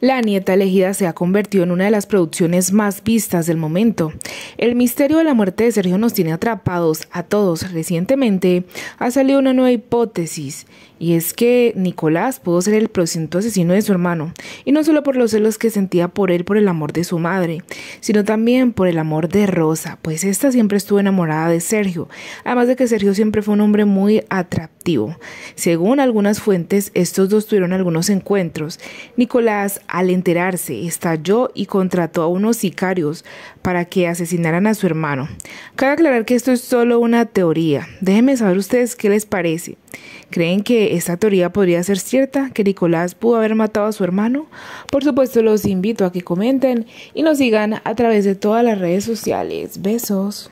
La nieta elegida se ha convertido en una de las producciones más vistas del momento. El misterio de la muerte de Sergio nos tiene atrapados a todos. Recientemente ha salido una nueva hipótesis y es que Nicolás pudo ser el presunto asesino de su hermano y no solo por los celos que sentía por él por el amor de su madre, sino también por el amor de Rosa, pues esta siempre estuvo enamorada de Sergio, además de que Sergio siempre fue un hombre muy atrapado según algunas fuentes, estos dos tuvieron algunos encuentros. Nicolás, al enterarse, estalló y contrató a unos sicarios para que asesinaran a su hermano. Cabe aclarar que esto es solo una teoría. Déjenme saber ustedes qué les parece. ¿Creen que esta teoría podría ser cierta? ¿Que Nicolás pudo haber matado a su hermano? Por supuesto, los invito a que comenten y nos sigan a través de todas las redes sociales. Besos.